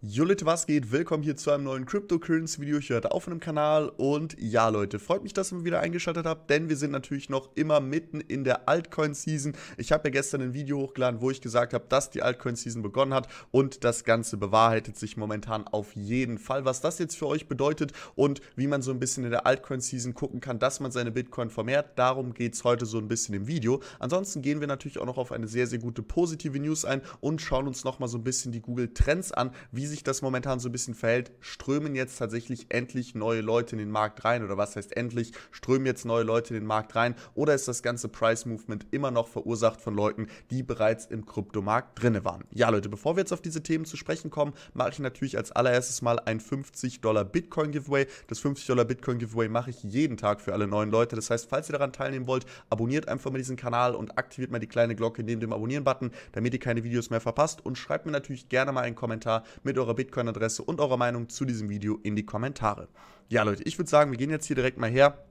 Julit, was geht? Willkommen hier zu einem neuen Cryptocurrency-Video Ich höre auf einem Kanal. Und ja, Leute, freut mich, dass ihr wieder eingeschaltet habt, denn wir sind natürlich noch immer mitten in der Altcoin-Season. Ich habe ja gestern ein Video hochgeladen, wo ich gesagt habe, dass die Altcoin-Season begonnen hat und das Ganze bewahrheitet sich momentan auf jeden Fall. Was das jetzt für euch bedeutet und wie man so ein bisschen in der Altcoin-Season gucken kann, dass man seine Bitcoin vermehrt, darum geht es heute so ein bisschen im Video. Ansonsten gehen wir natürlich auch noch auf eine sehr, sehr gute positive News ein und schauen uns nochmal so ein bisschen die Google Trends an, wie sich das momentan so ein bisschen verhält, strömen jetzt tatsächlich endlich neue Leute in den Markt rein oder was heißt endlich, strömen jetzt neue Leute in den Markt rein oder ist das ganze Price Movement immer noch verursacht von Leuten, die bereits im Kryptomarkt drinne waren? Ja Leute, bevor wir jetzt auf diese Themen zu sprechen kommen, mache ich natürlich als allererstes mal ein 50 Dollar Bitcoin Giveaway. Das 50 Dollar Bitcoin Giveaway mache ich jeden Tag für alle neuen Leute. Das heißt, falls ihr daran teilnehmen wollt, abonniert einfach mal diesen Kanal und aktiviert mal die kleine Glocke neben dem Abonnieren-Button, damit ihr keine Videos mehr verpasst und schreibt mir natürlich gerne mal einen Kommentar mit mit eurer Bitcoin-Adresse und eurer Meinung zu diesem Video in die Kommentare. Ja, Leute, ich würde sagen, wir gehen jetzt hier direkt mal her.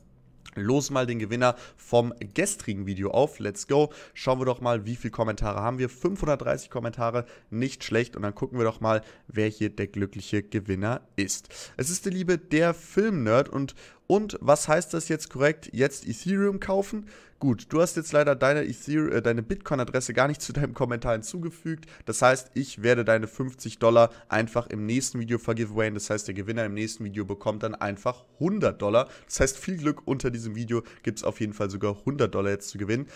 Los mal den Gewinner vom gestrigen Video auf. Let's go. Schauen wir doch mal, wie viele Kommentare haben wir. 530 Kommentare, nicht schlecht. Und dann gucken wir doch mal, wer hier der glückliche Gewinner ist. Es ist der liebe der Filmnerd und und was heißt das jetzt korrekt? Jetzt Ethereum kaufen? Gut, du hast jetzt leider deine, äh, deine Bitcoin-Adresse gar nicht zu deinem Kommentar hinzugefügt. Das heißt, ich werde deine 50 Dollar einfach im nächsten Video vergiveawayen. Das heißt, der Gewinner im nächsten Video bekommt dann einfach 100 Dollar. Das heißt, viel Glück unter diesem Video gibt es auf jeden Fall sogar 100 Dollar jetzt zu gewinnen.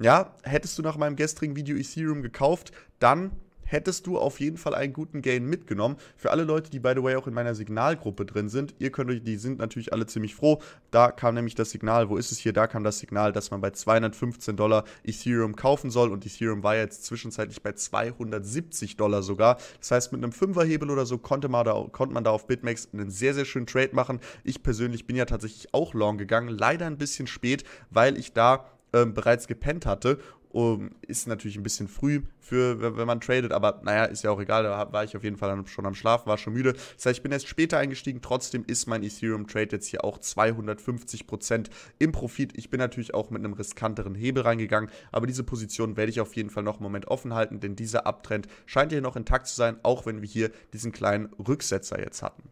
Ja, hättest du nach meinem gestrigen Video Ethereum gekauft, dann hättest du auf jeden Fall einen guten Gain mitgenommen. Für alle Leute, die by the way auch in meiner Signalgruppe drin sind, ihr könnt euch, die sind natürlich alle ziemlich froh. Da kam nämlich das Signal, wo ist es hier? Da kam das Signal, dass man bei 215 Dollar Ethereum kaufen soll und Ethereum war jetzt zwischenzeitlich bei 270 Dollar sogar. Das heißt, mit einem Fünferhebel oder so konnte man da, konnte man da auf BitMEX einen sehr, sehr schönen Trade machen. Ich persönlich bin ja tatsächlich auch long gegangen, leider ein bisschen spät, weil ich da ähm, bereits gepennt hatte um, ist natürlich ein bisschen früh für, wenn man tradet, aber naja, ist ja auch egal. Da war ich auf jeden Fall schon am Schlafen, war schon müde. Das heißt, ich bin erst später eingestiegen. Trotzdem ist mein Ethereum-Trade jetzt hier auch 250% im Profit. Ich bin natürlich auch mit einem riskanteren Hebel reingegangen, aber diese Position werde ich auf jeden Fall noch einen Moment offen halten, denn dieser Abtrend scheint hier noch intakt zu sein, auch wenn wir hier diesen kleinen Rücksetzer jetzt hatten.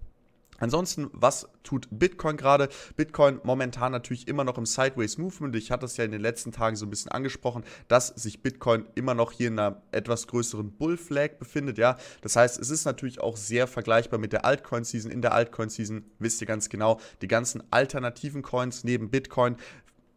Ansonsten, was tut Bitcoin gerade? Bitcoin momentan natürlich immer noch im Sideways Movement. Ich hatte das ja in den letzten Tagen so ein bisschen angesprochen, dass sich Bitcoin immer noch hier in einer etwas größeren Bull Flag befindet. Ja, das heißt, es ist natürlich auch sehr vergleichbar mit der Altcoin Season. In der Altcoin Season wisst ihr ganz genau, die ganzen alternativen Coins neben Bitcoin,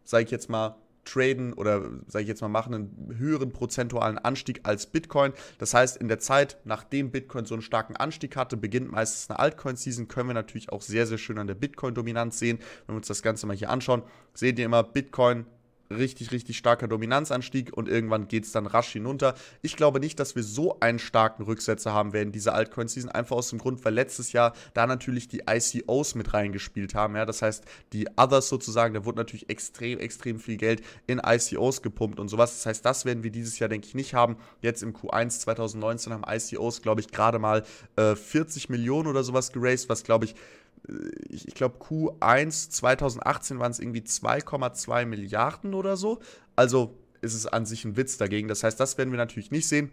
sage ich jetzt mal, traden oder, sage ich jetzt mal, machen einen höheren prozentualen Anstieg als Bitcoin. Das heißt, in der Zeit, nachdem Bitcoin so einen starken Anstieg hatte, beginnt meistens eine Altcoin-Season, können wir natürlich auch sehr, sehr schön an der Bitcoin-Dominanz sehen. Wenn wir uns das Ganze mal hier anschauen, seht ihr immer, Bitcoin richtig, richtig starker Dominanzanstieg und irgendwann geht es dann rasch hinunter. Ich glaube nicht, dass wir so einen starken Rücksetzer haben werden, diese Altcoin-Season, einfach aus dem Grund, weil letztes Jahr da natürlich die ICOs mit reingespielt haben. Ja? Das heißt, die Others sozusagen, da wurde natürlich extrem, extrem viel Geld in ICOs gepumpt und sowas. Das heißt, das werden wir dieses Jahr, denke ich, nicht haben. Jetzt im Q1 2019 haben ICOs, glaube ich, gerade mal äh, 40 Millionen oder sowas geraced, was, glaube ich, äh, ich, ich glaube, Q1 2018 waren es irgendwie 2,2 Milliarden oder so. Also ist es an sich ein Witz dagegen. Das heißt, das werden wir natürlich nicht sehen.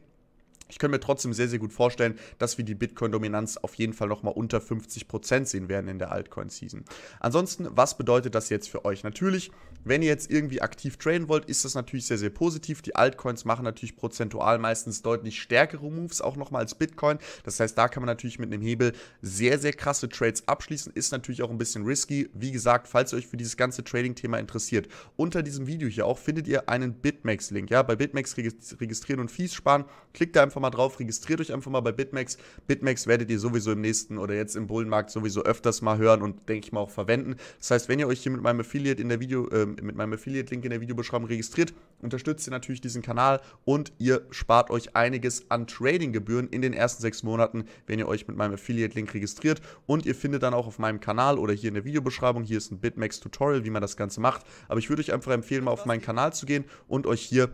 Ich kann mir trotzdem sehr, sehr gut vorstellen, dass wir die Bitcoin-Dominanz auf jeden Fall nochmal unter 50% sehen werden in der Altcoin-Season. Ansonsten, was bedeutet das jetzt für euch? Natürlich, wenn ihr jetzt irgendwie aktiv traden wollt, ist das natürlich sehr, sehr positiv. Die Altcoins machen natürlich prozentual meistens deutlich stärkere Moves auch nochmal als Bitcoin. Das heißt, da kann man natürlich mit einem Hebel sehr, sehr krasse Trades abschließen. Ist natürlich auch ein bisschen risky. Wie gesagt, falls ihr euch für dieses ganze Trading-Thema interessiert, unter diesem Video hier auch findet ihr einen BitMEX-Link. Ja, bei BitMEX registrieren und Fees sparen. Klickt da einfach einfach mal drauf, registriert euch einfach mal bei Bitmax. Bitmax werdet ihr sowieso im nächsten oder jetzt im Bullenmarkt sowieso öfters mal hören und denke ich mal auch verwenden. Das heißt, wenn ihr euch hier mit meinem Affiliate in der Video, äh, mit meinem Affiliate-Link in der Videobeschreibung registriert, unterstützt ihr natürlich diesen Kanal und ihr spart euch einiges an Trading-Gebühren in den ersten sechs Monaten, wenn ihr euch mit meinem Affiliate-Link registriert. Und ihr findet dann auch auf meinem Kanal oder hier in der Videobeschreibung, hier ist ein bitmax tutorial wie man das Ganze macht. Aber ich würde euch einfach empfehlen, mal auf meinen Kanal zu gehen und euch hier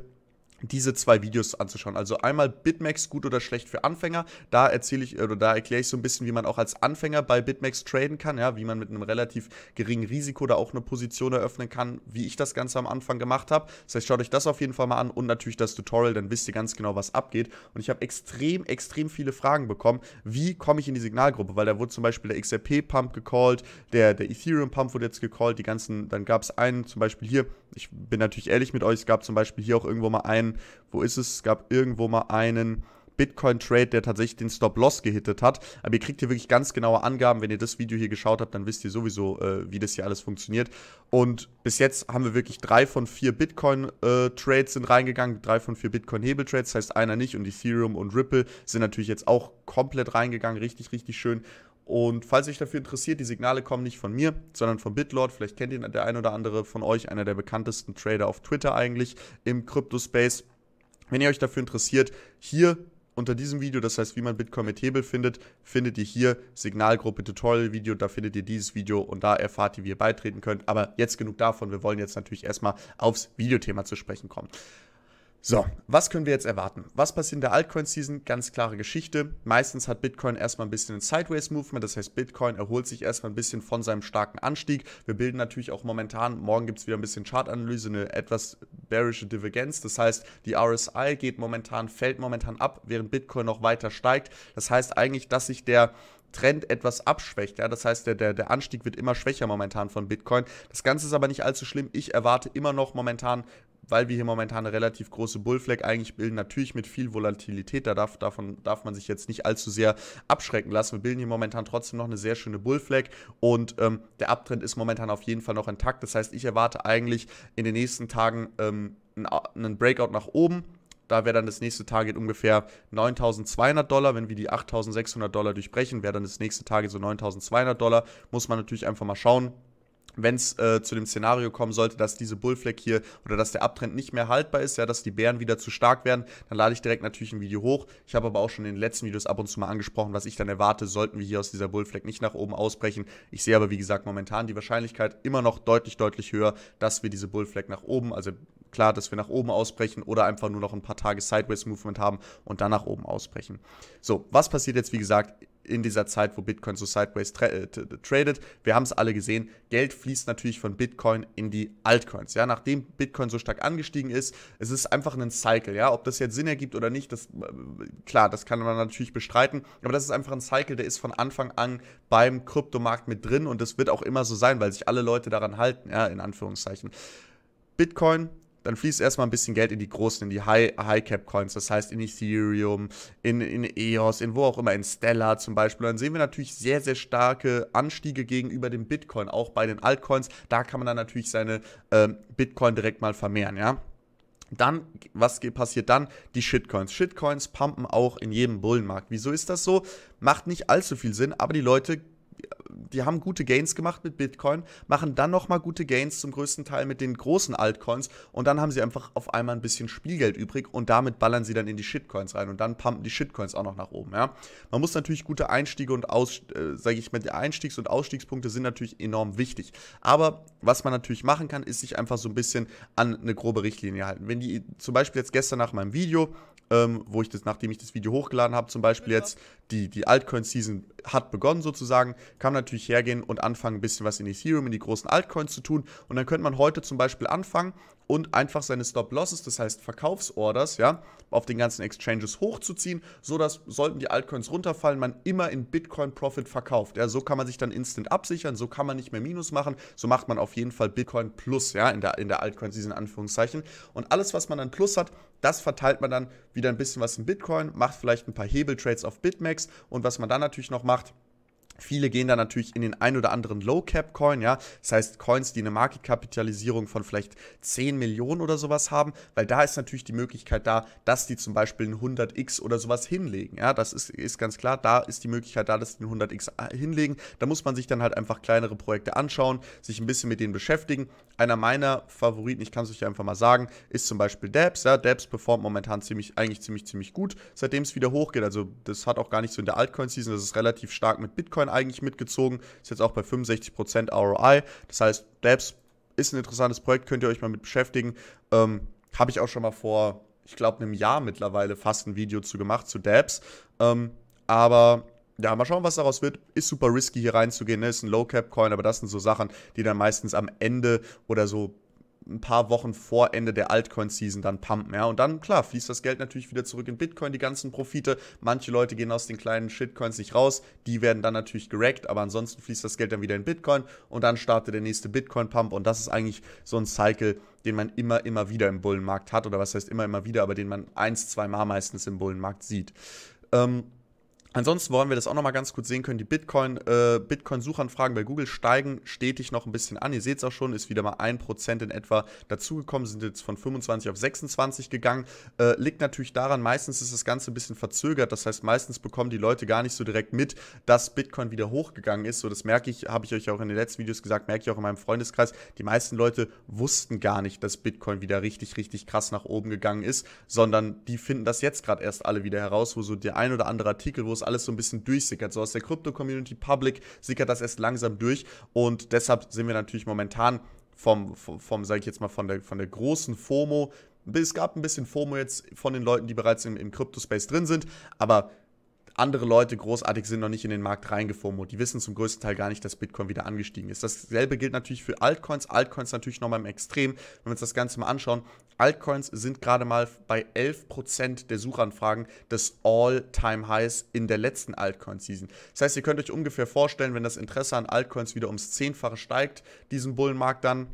diese zwei Videos anzuschauen. Also einmal Bitmax gut oder schlecht für Anfänger. Da erzähle ich oder da erkläre ich so ein bisschen, wie man auch als Anfänger bei Bitmax traden kann, ja, wie man mit einem relativ geringen Risiko da auch eine Position eröffnen kann, wie ich das Ganze am Anfang gemacht habe. Das heißt, schaut euch das auf jeden Fall mal an und natürlich das Tutorial, dann wisst ihr ganz genau, was abgeht. Und ich habe extrem, extrem viele Fragen bekommen. Wie komme ich in die Signalgruppe? Weil da wurde zum Beispiel der XRP-Pump gecallt, der, der Ethereum-Pump wurde jetzt gecallt, die ganzen, dann gab es einen zum Beispiel hier, ich bin natürlich ehrlich mit euch, es gab zum Beispiel hier auch irgendwo mal einen, wo ist es? Es gab irgendwo mal einen Bitcoin-Trade, der tatsächlich den Stop-Loss gehittet hat. Aber ihr kriegt hier wirklich ganz genaue Angaben. Wenn ihr das Video hier geschaut habt, dann wisst ihr sowieso, äh, wie das hier alles funktioniert. Und bis jetzt haben wir wirklich drei von vier Bitcoin-Trades äh, sind reingegangen, drei von vier Bitcoin-Hebel-Trades, das heißt einer nicht. Und Ethereum und Ripple sind natürlich jetzt auch komplett reingegangen, richtig, richtig schön. Und falls euch dafür interessiert, die Signale kommen nicht von mir, sondern von Bitlord. Vielleicht kennt ihn der ein oder andere von euch, einer der bekanntesten Trader auf Twitter eigentlich im Crypto-Space. Wenn ihr euch dafür interessiert, hier unter diesem Video, das heißt, wie man Bitcoin mit Hebel findet, findet ihr hier Signalgruppe Tutorial Video, da findet ihr dieses Video und da erfahrt ihr, wie ihr beitreten könnt. Aber jetzt genug davon, wir wollen jetzt natürlich erstmal aufs Videothema zu sprechen kommen. So, was können wir jetzt erwarten? Was passiert in der Altcoin-Season? Ganz klare Geschichte. Meistens hat Bitcoin erstmal ein bisschen ein Sideways-Movement, das heißt, Bitcoin erholt sich erstmal ein bisschen von seinem starken Anstieg. Wir bilden natürlich auch momentan, morgen gibt es wieder ein bisschen Chartanalyse, eine etwas bearische Divergenz. Das heißt, die RSI geht momentan, fällt momentan ab, während Bitcoin noch weiter steigt. Das heißt eigentlich, dass sich der Trend etwas abschwächt. Ja? Das heißt, der, der, der Anstieg wird immer schwächer momentan von Bitcoin. Das Ganze ist aber nicht allzu schlimm. Ich erwarte immer noch momentan weil wir hier momentan eine relativ große Bullflag eigentlich bilden, natürlich mit viel Volatilität, da darf, davon darf man sich jetzt nicht allzu sehr abschrecken lassen. Wir bilden hier momentan trotzdem noch eine sehr schöne Bullflag und ähm, der Abtrend ist momentan auf jeden Fall noch intakt. Das heißt, ich erwarte eigentlich in den nächsten Tagen ähm, einen Breakout nach oben. Da wäre dann das nächste Target ungefähr 9200 Dollar. Wenn wir die 8600 Dollar durchbrechen, wäre dann das nächste Target so 9200 Dollar. Muss man natürlich einfach mal schauen, wenn es äh, zu dem Szenario kommen sollte, dass diese Bullflag hier oder dass der Abtrend nicht mehr haltbar ist, ja, dass die Bären wieder zu stark werden, dann lade ich direkt natürlich ein Video hoch. Ich habe aber auch schon in den letzten Videos ab und zu mal angesprochen, was ich dann erwarte, sollten wir hier aus dieser Bullflag nicht nach oben ausbrechen. Ich sehe aber, wie gesagt, momentan die Wahrscheinlichkeit immer noch deutlich, deutlich höher, dass wir diese Bullflag nach oben, also klar, dass wir nach oben ausbrechen oder einfach nur noch ein paar Tage Sideways Movement haben und dann nach oben ausbrechen. So, was passiert jetzt, wie gesagt, in dieser Zeit, wo Bitcoin so sideways tra äh, tradet. Wir haben es alle gesehen, Geld fließt natürlich von Bitcoin in die Altcoins. Ja, nachdem Bitcoin so stark angestiegen ist, es ist einfach ein Cycle. Ja, ob das jetzt Sinn ergibt oder nicht, das äh, klar, das kann man natürlich bestreiten, aber das ist einfach ein Cycle, der ist von Anfang an beim Kryptomarkt mit drin und das wird auch immer so sein, weil sich alle Leute daran halten. Ja, in Anführungszeichen. Bitcoin dann fließt erstmal ein bisschen Geld in die großen, in die High-Cap-Coins, das heißt in Ethereum, in, in EOS, in wo auch immer, in Stellar zum Beispiel. dann sehen wir natürlich sehr, sehr starke Anstiege gegenüber dem Bitcoin, auch bei den Altcoins. Da kann man dann natürlich seine ähm, Bitcoin direkt mal vermehren, ja. Dann, was passiert dann? Die Shitcoins. Shitcoins pumpen auch in jedem Bullenmarkt. Wieso ist das so? Macht nicht allzu viel Sinn, aber die Leute die haben gute Gains gemacht mit Bitcoin, machen dann nochmal gute Gains zum größten Teil mit den großen Altcoins und dann haben sie einfach auf einmal ein bisschen Spielgeld übrig und damit ballern sie dann in die Shitcoins rein und dann pumpen die Shitcoins auch noch nach oben. Ja? Man muss natürlich gute Einstiege und Aus, äh, sage ich mal, die Einstiegs- und Ausstiegspunkte sind natürlich enorm wichtig. Aber was man natürlich machen kann, ist sich einfach so ein bisschen an eine grobe Richtlinie halten. Wenn die zum Beispiel jetzt gestern nach meinem Video, ähm, wo ich das, nachdem ich das Video hochgeladen habe, zum Beispiel jetzt die, die Altcoin-Season hat begonnen sozusagen, kann man natürlich hergehen und anfangen, ein bisschen was in Ethereum, in die großen Altcoins zu tun. Und dann könnte man heute zum Beispiel anfangen und einfach seine Stop-Losses, das heißt Verkaufsorders, ja, auf den ganzen Exchanges hochzuziehen, sodass, sollten die Altcoins runterfallen, man immer in Bitcoin-Profit verkauft. Ja, so kann man sich dann instant absichern, so kann man nicht mehr Minus machen, so macht man auf jeden Fall Bitcoin Plus, ja, in der, in der Altcoin-Season, Anführungszeichen. Und alles, was man dann Plus hat, das verteilt man dann wieder ein bisschen was in Bitcoin, macht vielleicht ein paar Hebeltrades auf BitMEX, wächst. Und was man dann natürlich noch macht, Viele gehen da natürlich in den ein oder anderen Low-Cap-Coin, ja. Das heißt, Coins, die eine Marketkapitalisierung von vielleicht 10 Millionen oder sowas haben, weil da ist natürlich die Möglichkeit da, dass die zum Beispiel ein 100x oder sowas hinlegen, ja. Das ist, ist ganz klar, da ist die Möglichkeit da, dass die ein 100x äh, hinlegen. Da muss man sich dann halt einfach kleinere Projekte anschauen, sich ein bisschen mit denen beschäftigen. Einer meiner Favoriten, ich kann es euch einfach mal sagen, ist zum Beispiel Debs, ja. Debs performt momentan ziemlich, eigentlich ziemlich, ziemlich gut, seitdem es wieder hochgeht. Also, das hat auch gar nicht so in der Altcoin-Season, das ist relativ stark mit Bitcoin eigentlich mitgezogen. Ist jetzt auch bei 65% ROI. Das heißt, Dabs ist ein interessantes Projekt, könnt ihr euch mal mit beschäftigen. Ähm, Habe ich auch schon mal vor, ich glaube, einem Jahr mittlerweile fast ein Video zu gemacht, zu Dabs. Ähm, aber ja, mal schauen, was daraus wird. Ist super risky, hier reinzugehen. Ne? Ist ein Low-Cap-Coin, aber das sind so Sachen, die dann meistens am Ende oder so ein paar Wochen vor Ende der Altcoin-Season dann pumpen. Ja? Und dann, klar, fließt das Geld natürlich wieder zurück in Bitcoin, die ganzen Profite. Manche Leute gehen aus den kleinen Shitcoins nicht raus, die werden dann natürlich gerackt, aber ansonsten fließt das Geld dann wieder in Bitcoin und dann startet der nächste Bitcoin-Pump und das ist eigentlich so ein Cycle, den man immer, immer wieder im Bullenmarkt hat oder was heißt immer, immer wieder, aber den man eins, zwei Mal meistens im Bullenmarkt sieht. Ähm, Ansonsten wollen wir das auch nochmal ganz gut sehen können. Die Bitcoin, äh, Bitcoin-Suchanfragen bei Google steigen stetig noch ein bisschen an. Ihr seht es auch schon, ist wieder mal 1% in etwa dazugekommen, sind jetzt von 25 auf 26 gegangen. Äh, liegt natürlich daran, meistens ist das Ganze ein bisschen verzögert. Das heißt, meistens bekommen die Leute gar nicht so direkt mit, dass Bitcoin wieder hochgegangen ist. So, das merke ich, habe ich euch auch in den letzten Videos gesagt, merke ich auch in meinem Freundeskreis. Die meisten Leute wussten gar nicht, dass Bitcoin wieder richtig, richtig krass nach oben gegangen ist, sondern die finden das jetzt gerade erst alle wieder heraus, wo so der ein oder andere Artikel, wo es das alles so ein bisschen durchsickert. So aus der Krypto-Community Public sickert das erst langsam durch. Und deshalb sind wir natürlich momentan vom, vom, vom sage ich jetzt mal, von der, von der großen FOMO. Es gab ein bisschen FOMO jetzt von den Leuten, die bereits im, im Crypto-Space drin sind, aber andere Leute großartig sind noch nicht in den Markt reingeformt. Die wissen zum größten Teil gar nicht, dass Bitcoin wieder angestiegen ist. Dasselbe gilt natürlich für Altcoins. Altcoins natürlich nochmal im Extrem. Wenn wir uns das Ganze mal anschauen, Altcoins sind gerade mal bei 11% der Suchanfragen des All-Time-Highs in der letzten Altcoin-Season. Das heißt, ihr könnt euch ungefähr vorstellen, wenn das Interesse an Altcoins wieder ums Zehnfache steigt, diesen Bullenmarkt dann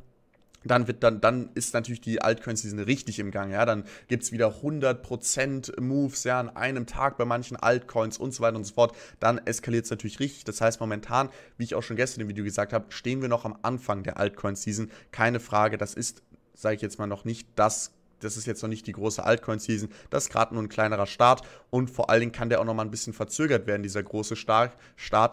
dann wird dann, dann ist natürlich die altcoin season richtig im Gang, ja, dann gibt es wieder 100% Moves, ja, an einem Tag bei manchen Altcoins und so weiter und so fort, dann eskaliert es natürlich richtig, das heißt momentan, wie ich auch schon gestern im Video gesagt habe, stehen wir noch am Anfang der altcoin season keine Frage, das ist, sage ich jetzt mal, noch nicht das das ist jetzt noch nicht die große Altcoin-Season, das ist gerade nur ein kleinerer Start und vor allen Dingen kann der auch nochmal ein bisschen verzögert werden, dieser große Start,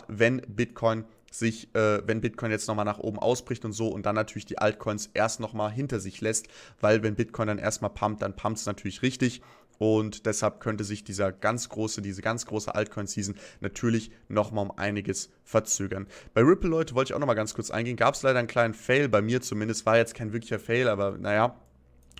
wenn Bitcoin sich, äh, wenn Bitcoin jetzt nochmal nach oben ausbricht und so und dann natürlich die Altcoins erst nochmal hinter sich lässt, weil wenn Bitcoin dann erstmal pumpt, dann pumpt es natürlich richtig. Und deshalb könnte sich dieser ganz große, diese ganz große Altcoin-Season natürlich nochmal um einiges verzögern. Bei Ripple, Leute, wollte ich auch nochmal ganz kurz eingehen. Gab es leider einen kleinen Fail, bei mir zumindest war jetzt kein wirklicher Fail, aber naja,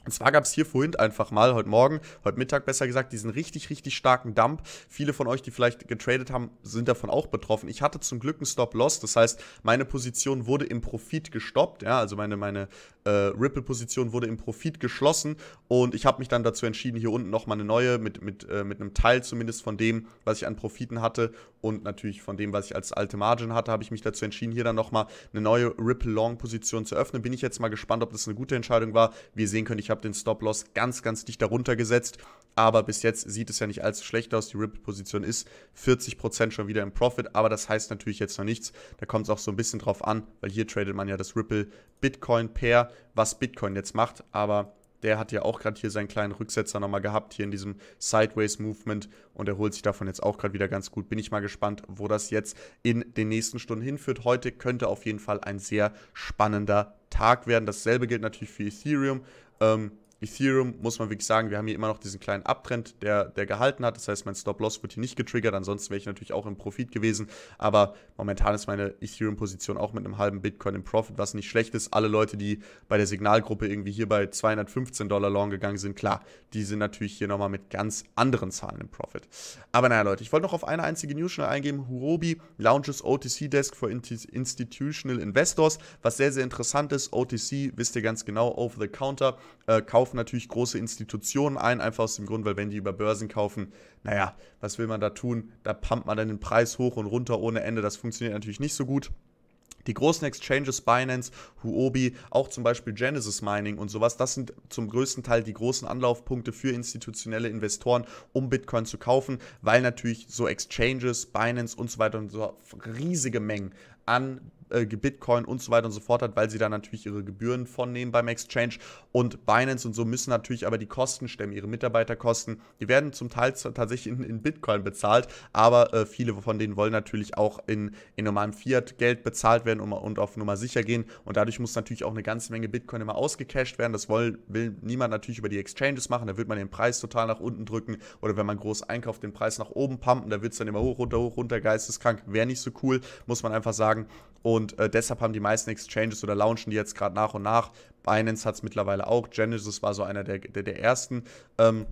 und zwar gab es hier vorhin einfach mal, heute Morgen, heute Mittag besser gesagt, diesen richtig, richtig starken Dump. Viele von euch, die vielleicht getradet haben, sind davon auch betroffen. Ich hatte zum Glück einen Stop-Loss, das heißt, meine Position wurde im Profit gestoppt. Ja, also meine, meine äh, Ripple-Position wurde im Profit geschlossen und ich habe mich dann dazu entschieden, hier unten nochmal eine neue, mit, mit, äh, mit einem Teil zumindest von dem, was ich an Profiten hatte und natürlich von dem, was ich als alte Margin hatte, habe ich mich dazu entschieden, hier dann nochmal eine neue Ripple-Long-Position zu öffnen. Bin ich jetzt mal gespannt, ob das eine gute Entscheidung war. Wie ihr sehen könnt, ich habe habe den Stop-Loss ganz, ganz dicht darunter gesetzt. Aber bis jetzt sieht es ja nicht allzu schlecht aus. Die Ripple-Position ist 40% schon wieder im Profit. Aber das heißt natürlich jetzt noch nichts. Da kommt es auch so ein bisschen drauf an, weil hier tradet man ja das Ripple-Bitcoin-Pair, was Bitcoin jetzt macht. Aber der hat ja auch gerade hier seinen kleinen Rücksetzer nochmal gehabt, hier in diesem Sideways-Movement und er holt sich davon jetzt auch gerade wieder ganz gut. Bin ich mal gespannt, wo das jetzt in den nächsten Stunden hinführt. Heute könnte auf jeden Fall ein sehr spannender Tag werden. Dasselbe gilt natürlich für Ethereum. Ähm, Ethereum muss man wirklich sagen, wir haben hier immer noch diesen kleinen Abtrend, der, der gehalten hat. Das heißt, mein Stop-Loss wird hier nicht getriggert. Ansonsten wäre ich natürlich auch im Profit gewesen. Aber momentan ist meine Ethereum-Position auch mit einem halben Bitcoin im Profit, was nicht schlecht ist. Alle Leute, die bei der Signalgruppe irgendwie hier bei 215 Dollar long gegangen sind, klar, die sind natürlich hier nochmal mit ganz anderen Zahlen im Profit. Aber naja, Leute, ich wollte noch auf eine einzige News schnell eingeben. Hurobi launches OTC Desk for Institutional Investors, was sehr, sehr interessant ist. OTC, wisst ihr ganz genau, over the counter, äh, kaufen kaufen natürlich große Institutionen ein, einfach aus dem Grund, weil wenn die über Börsen kaufen, naja, was will man da tun? Da pumpt man dann den Preis hoch und runter ohne Ende. Das funktioniert natürlich nicht so gut. Die großen Exchanges, Binance, Huobi, auch zum Beispiel Genesis Mining und sowas, das sind zum größten Teil die großen Anlaufpunkte für institutionelle Investoren, um Bitcoin zu kaufen, weil natürlich so Exchanges, Binance und so weiter und so riesige Mengen an äh, Bitcoin und so weiter und so fort hat, weil sie da natürlich ihre Gebühren vonnehmen beim Exchange und Binance und so müssen natürlich aber die Kosten stemmen, ihre Mitarbeiterkosten. Die werden zum Teil tatsächlich in, in Bitcoin bezahlt, aber äh, viele von denen wollen natürlich auch in, in normalem Fiat-Geld bezahlt werden und, und auf Nummer sicher gehen und dadurch muss natürlich auch eine ganze Menge Bitcoin immer ausgecashed werden. Das wollen, will niemand natürlich über die Exchanges machen, da wird man den Preis total nach unten drücken oder wenn man groß einkauft, den Preis nach oben pumpen, da wird es dann immer hoch, runter, hoch, runter, geisteskrank, wäre nicht so cool, muss man einfach sagen. Und und äh, deshalb haben die meisten Exchanges oder launchen die jetzt gerade nach und nach. Binance hat es mittlerweile auch. Genesis war so einer der, der, der ersten. Ähm,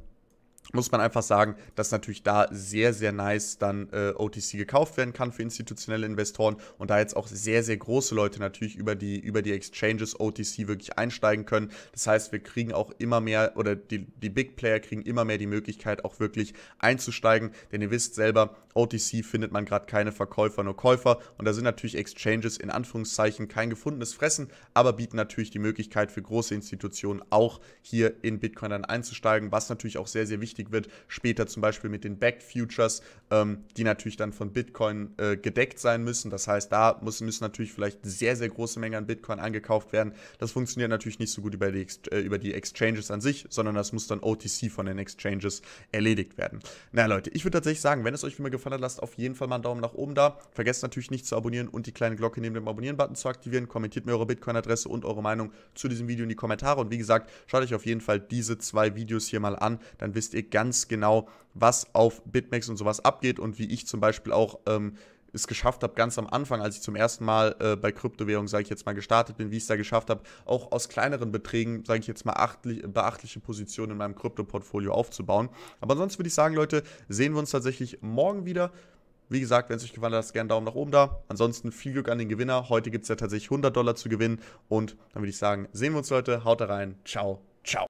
muss man einfach sagen, dass natürlich da sehr, sehr nice dann äh, OTC gekauft werden kann für institutionelle Investoren und da jetzt auch sehr, sehr große Leute natürlich über die, über die Exchanges OTC wirklich einsteigen können. Das heißt, wir kriegen auch immer mehr oder die, die Big Player kriegen immer mehr die Möglichkeit, auch wirklich einzusteigen, denn ihr wisst selber, OTC findet man gerade keine Verkäufer, nur Käufer und da sind natürlich Exchanges in Anführungszeichen kein gefundenes Fressen, aber bieten natürlich die Möglichkeit für große Institutionen auch hier in Bitcoin dann einzusteigen, was natürlich auch sehr, sehr wichtig wichtig wird, später zum Beispiel mit den Backed Futures, ähm, die natürlich dann von Bitcoin äh, gedeckt sein müssen. Das heißt, da muss, müssen natürlich vielleicht sehr, sehr große Mengen an Bitcoin angekauft werden. Das funktioniert natürlich nicht so gut über die, äh, über die Exchanges an sich, sondern das muss dann OTC von den Exchanges erledigt werden. Na Leute, ich würde tatsächlich sagen, wenn es euch wie immer gefallen hat, lasst auf jeden Fall mal einen Daumen nach oben da. Vergesst natürlich nicht zu abonnieren und die kleine Glocke neben dem Abonnieren-Button zu aktivieren. Kommentiert mir eure Bitcoin-Adresse und eure Meinung zu diesem Video in die Kommentare. Und wie gesagt, schaut euch auf jeden Fall diese zwei Videos hier mal an. Dann wisst ihr Überblick ganz genau, was auf BitMEX und sowas abgeht und wie ich zum Beispiel auch ähm, es geschafft habe, ganz am Anfang, als ich zum ersten Mal äh, bei Kryptowährung, sage ich jetzt mal, gestartet bin, wie ich es da geschafft habe, auch aus kleineren Beträgen, sage ich jetzt mal, achtlich, beachtliche Positionen in meinem Krypto-Portfolio aufzubauen. Aber ansonsten würde ich sagen, Leute, sehen wir uns tatsächlich morgen wieder. Wie gesagt, wenn es euch gefallen hat, lasst gerne einen Daumen nach oben da. Ansonsten viel Glück an den Gewinner. Heute gibt es ja tatsächlich 100 Dollar zu gewinnen. Und dann würde ich sagen, sehen wir uns, Leute. Haut da rein. Ciao. Ciao.